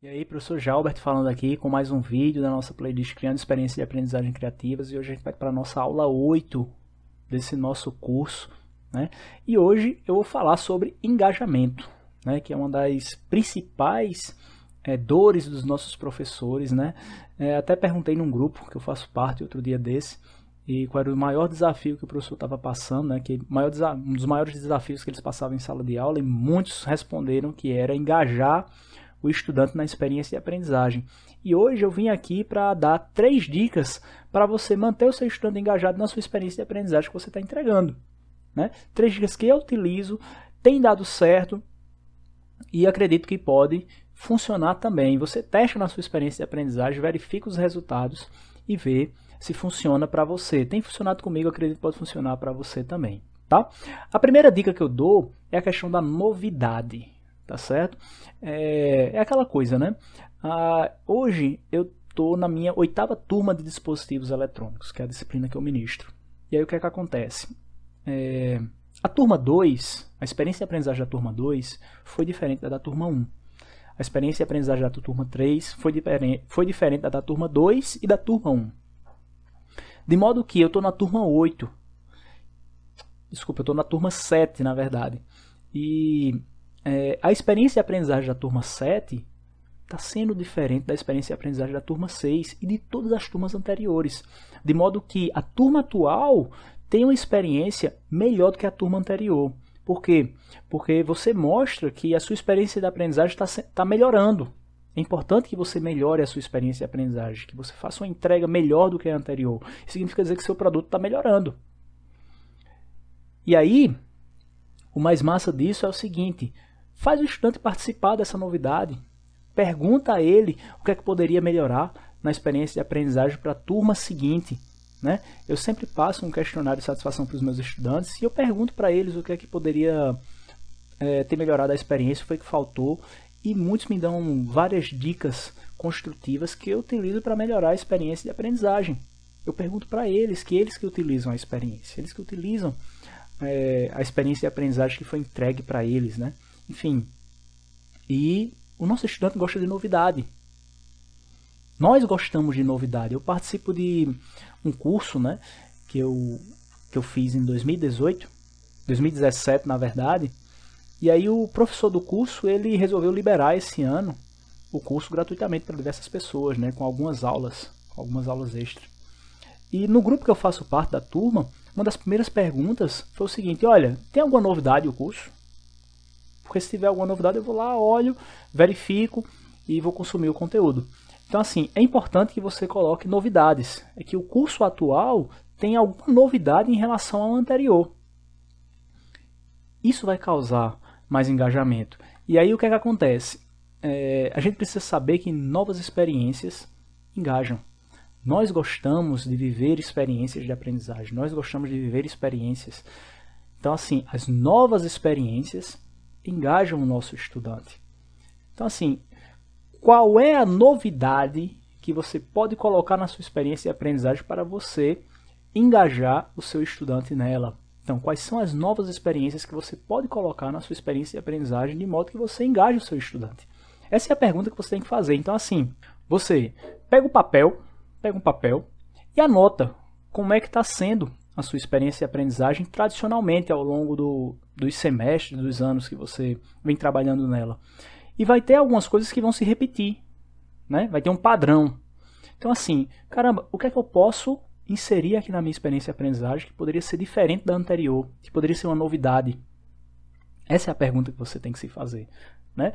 E aí, professor Jalbert falando aqui com mais um vídeo da nossa playlist Criando Experiências de Aprendizagem Criativas e hoje a gente vai para a nossa aula 8 desse nosso curso, né? E hoje eu vou falar sobre engajamento, né? Que é uma das principais é, dores dos nossos professores, né? É, até perguntei num grupo que eu faço parte outro dia desse e qual era o maior desafio que o professor estava passando, né? Que maior, um dos maiores desafios que eles passavam em sala de aula e muitos responderam que era engajar o estudante na experiência de aprendizagem. E hoje eu vim aqui para dar três dicas para você manter o seu estudante engajado na sua experiência de aprendizagem que você está entregando. Né? Três dicas que eu utilizo, tem dado certo e acredito que pode funcionar também. Você testa na sua experiência de aprendizagem, verifica os resultados e vê se funciona para você. Tem funcionado comigo, acredito que pode funcionar para você também. Tá? A primeira dica que eu dou é a questão da novidade tá certo? É, é aquela coisa, né? Ah, hoje eu estou na minha oitava turma de dispositivos eletrônicos, que é a disciplina que eu ministro. E aí o que é que acontece? É, a turma 2, a experiência de aprendizagem da turma 2 foi diferente da da turma 1. Um. A experiência de aprendizagem da turma 3 foi, diferente, foi diferente da da turma 2 e da turma 1. Um. De modo que eu estou na turma 8. Desculpa, eu estou na turma 7, na verdade. E é, a experiência de aprendizagem da turma 7 está sendo diferente da experiência de aprendizagem da turma 6 e de todas as turmas anteriores. De modo que a turma atual tem uma experiência melhor do que a turma anterior. Por quê? Porque você mostra que a sua experiência de aprendizagem está tá melhorando. É importante que você melhore a sua experiência de aprendizagem, que você faça uma entrega melhor do que a anterior. Isso significa dizer que seu produto está melhorando. E aí, o mais massa disso é o seguinte: Faz o estudante participar dessa novidade. Pergunta a ele o que é que poderia melhorar na experiência de aprendizagem para a turma seguinte. Né? Eu sempre passo um questionário de satisfação para os meus estudantes e eu pergunto para eles o que é que poderia é, ter melhorado a experiência, o que foi é que faltou. E muitos me dão várias dicas construtivas que eu utilizo para melhorar a experiência de aprendizagem. Eu pergunto para eles, que eles que utilizam a experiência, eles que utilizam é, a experiência de aprendizagem que foi entregue para eles, né? enfim. E o nosso estudante gosta de novidade. Nós gostamos de novidade. Eu participo de um curso, né, que eu que eu fiz em 2018, 2017, na verdade. E aí o professor do curso, ele resolveu liberar esse ano o curso gratuitamente para diversas pessoas, né, com algumas aulas, algumas aulas extras. E no grupo que eu faço parte da turma, uma das primeiras perguntas foi o seguinte: olha, tem alguma novidade o curso? Porque se tiver alguma novidade, eu vou lá, olho, verifico e vou consumir o conteúdo. Então, assim, é importante que você coloque novidades. É que o curso atual tem alguma novidade em relação ao anterior. Isso vai causar mais engajamento. E aí, o que, é que acontece? É, a gente precisa saber que novas experiências engajam. Nós gostamos de viver experiências de aprendizagem, nós gostamos de viver experiências. Então, assim, as novas experiências engajam o nosso estudante. Então, assim, qual é a novidade que você pode colocar na sua experiência de aprendizagem para você engajar o seu estudante nela? Então, quais são as novas experiências que você pode colocar na sua experiência de aprendizagem de modo que você engaje o seu estudante? Essa é a pergunta que você tem que fazer. Então, assim, você pega o papel, pega um papel e anota como é que está sendo a sua experiência e aprendizagem tradicionalmente ao longo do, dos semestres, dos anos que você vem trabalhando nela. E vai ter algumas coisas que vão se repetir, né? Vai ter um padrão. Então assim, caramba, o que é que eu posso inserir aqui na minha experiência e aprendizagem que poderia ser diferente da anterior, que poderia ser uma novidade? Essa é a pergunta que você tem que se fazer, né?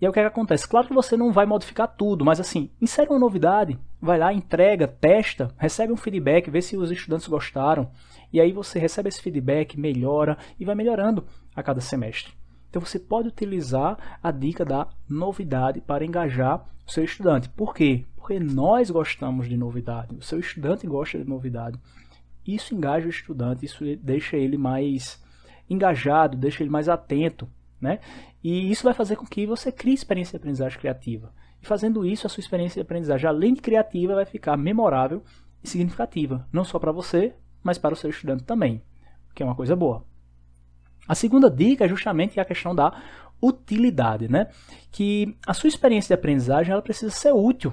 E aí o que, é que acontece? Claro que você não vai modificar tudo, mas assim, insere uma novidade, vai lá, entrega, testa, recebe um feedback, vê se os estudantes gostaram. E aí você recebe esse feedback, melhora e vai melhorando a cada semestre. Então você pode utilizar a dica da novidade para engajar o seu estudante. Por quê? Porque nós gostamos de novidade, o seu estudante gosta de novidade. Isso engaja o estudante, isso deixa ele mais engajado, deixa ele mais atento, né? E isso vai fazer com que você crie experiência de aprendizagem criativa. E fazendo isso, a sua experiência de aprendizagem, além de criativa, vai ficar memorável e significativa, não só para você, mas para o seu estudante também, que é uma coisa boa. A segunda dica é justamente a questão da utilidade, né? Que a sua experiência de aprendizagem ela precisa ser útil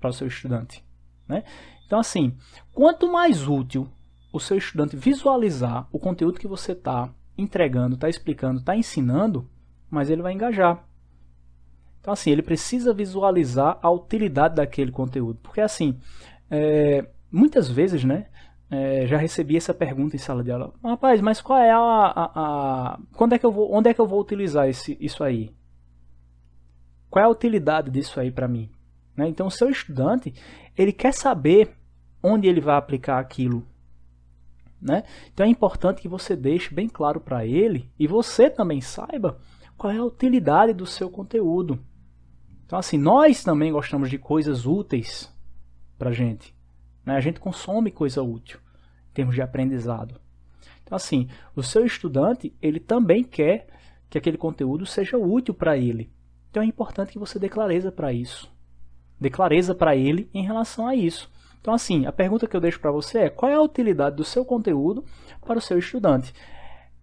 para o seu estudante, né? Então assim, quanto mais útil o seu estudante visualizar o conteúdo que você está entregando, está explicando, está ensinando, mas ele vai engajar. Então, assim, ele precisa visualizar a utilidade daquele conteúdo. Porque, assim, é, muitas vezes, né? É, já recebi essa pergunta em sala de aula. Rapaz, mas qual é a, a, a, quando é que eu vou, onde é que eu vou utilizar esse, isso aí? Qual é a utilidade disso aí para mim? Né? Então, o seu estudante ele quer saber onde ele vai aplicar aquilo. Né? Então, é importante que você deixe bem claro para ele e você também saiba qual é a utilidade do seu conteúdo. Então, assim, nós também gostamos de coisas úteis para a gente. Né? A gente consome coisa útil em termos de aprendizado. Então, assim, o seu estudante, ele também quer que aquele conteúdo seja útil para ele. Então, é importante que você dê clareza para isso. Dê clareza para ele em relação a isso. Então, assim, a pergunta que eu deixo para você é qual é a utilidade do seu conteúdo para o seu estudante?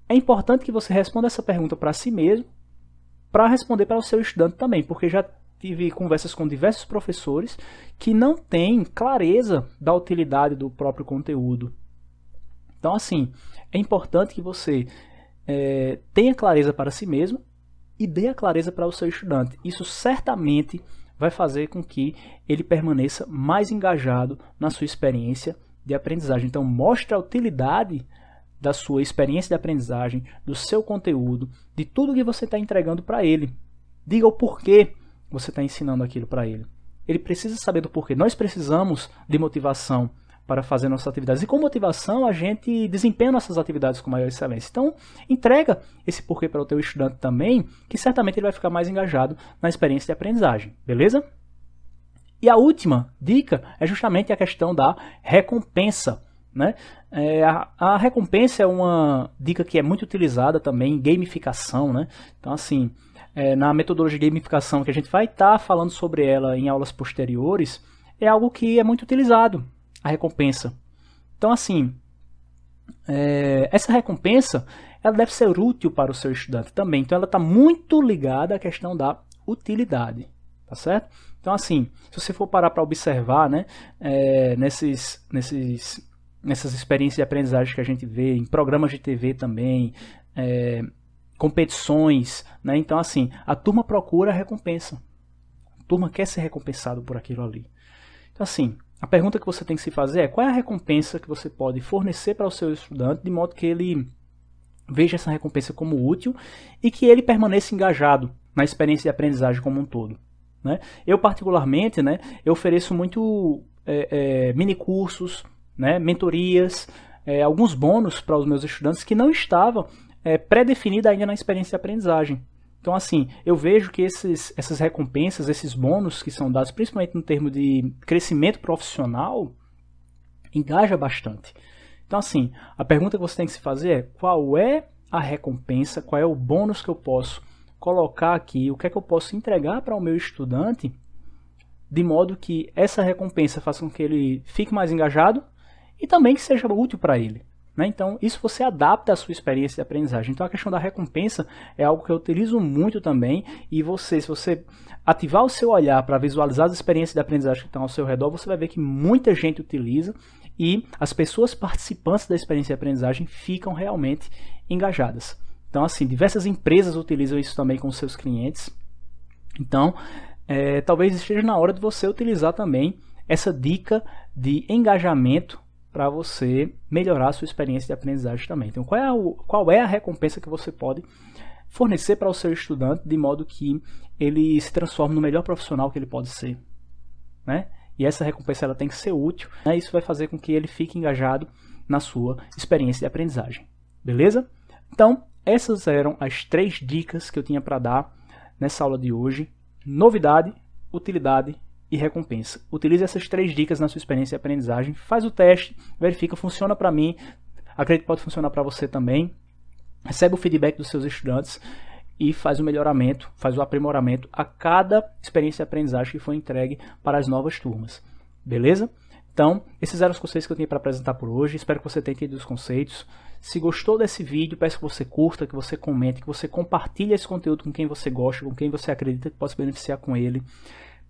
É importante que você responda essa pergunta para si mesmo, para responder para o seu estudante também, porque já tive conversas com diversos professores que não têm clareza da utilidade do próprio conteúdo. Então, assim, é importante que você é, tenha clareza para si mesmo e dê a clareza para o seu estudante. Isso certamente vai fazer com que ele permaneça mais engajado na sua experiência de aprendizagem. Então, mostre a utilidade da sua experiência de aprendizagem, do seu conteúdo, de tudo que você está entregando para ele. Diga o porquê você está ensinando aquilo para ele. Ele precisa saber do porquê. Nós precisamos de motivação para fazer nossas atividades. E com motivação, a gente desempenha nossas atividades com maior excelência. Então, entrega esse porquê para o teu estudante também, que certamente ele vai ficar mais engajado na experiência de aprendizagem, beleza? E a última dica é justamente a questão da recompensa. Né? É, a, a, recompensa é uma dica que é muito utilizada também em gamificação. Né? Então, assim, é, na metodologia de gamificação que a gente vai estar tá falando sobre ela em aulas posteriores, é algo que é muito utilizado, a recompensa. Então, assim, é, essa recompensa ela deve ser útil para o seu estudante também. Então, ela está muito ligada à questão da utilidade, tá certo? Então, assim, se você for parar para observar, né, é, nesses, nesses nessas experiências de aprendizagem que a gente vê, em programas de TV também, é, competições, né? Então, assim, a turma procura a recompensa. A turma quer ser recompensado por aquilo ali. Então, assim, a pergunta que você tem que se fazer é qual é a recompensa que você pode fornecer para o seu estudante de modo que ele veja essa recompensa como útil e que ele permaneça engajado na experiência de aprendizagem como um todo. Né? Eu, particularmente, né, eu ofereço muito é, é, mini cursos, né, mentorias, é, alguns bônus para os meus estudantes que não estavam é, pré-definidos ainda na experiência de aprendizagem. Então, assim, eu vejo que esses, essas recompensas, esses bônus que são dados, principalmente no termo de crescimento profissional, engaja bastante. Então, assim, a pergunta que você tem que se fazer é qual é a recompensa, qual é o bônus que eu posso colocar aqui, o que é que eu posso entregar para o meu estudante, de modo que essa recompensa faça com que ele fique mais engajado, e também que seja útil para ele. Né? Então, isso você adapta à sua experiência de aprendizagem. Então, a questão da recompensa é algo que eu utilizo muito também. E você, se você ativar o seu olhar para visualizar as experiências de aprendizagem que estão ao seu redor, você vai ver que muita gente utiliza e as pessoas participantes da experiência de aprendizagem ficam realmente engajadas. Então, assim, diversas empresas utilizam isso também com seus clientes. Então, é, talvez esteja na hora de você utilizar também essa dica de engajamento para você melhorar a sua experiência de aprendizagem também. Então, qual é, o, qual é a recompensa que você pode fornecer para o seu estudante de modo que ele se transforme no melhor profissional que ele pode ser, né? E essa recompensa ela tem que ser útil, né? Isso vai fazer com que ele fique engajado na sua experiência de aprendizagem, beleza? Então, essas eram as três dicas que eu tinha para dar nessa aula de hoje. Novidade, utilidade e recompensa. Utilize essas três dicas na sua experiência de aprendizagem, faz o teste, verifica, funciona para mim, acredito que pode funcionar para você também. Recebe o feedback dos seus estudantes e faz o melhoramento, faz o aprimoramento a cada experiência de aprendizagem que foi entregue para as novas turmas. Beleza? Então, esses eram os conceitos que eu tinha para apresentar por hoje. Espero que você tenha entendido os conceitos. Se gostou desse vídeo, peço que você curta, que você comente, que você compartilhe esse conteúdo com quem você gosta, com quem você acredita que possa beneficiar com ele.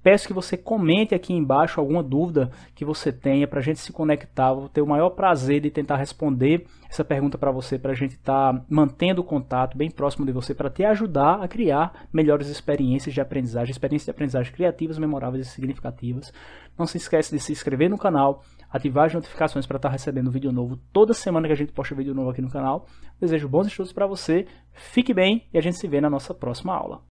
Peço que você comente aqui embaixo alguma dúvida que você tenha para a gente se conectar. Vou ter o maior prazer de tentar responder essa pergunta para você, para a gente estar tá mantendo o contato bem próximo de você, para te ajudar a criar melhores experiências de aprendizagem, experiências de aprendizagem criativas, memoráveis e significativas. Não se esquece de se inscrever no canal, ativar as notificações para estar tá recebendo vídeo novo toda semana que a gente posta vídeo novo aqui no canal. Desejo bons estudos para você, fique bem e a gente se vê na nossa próxima aula.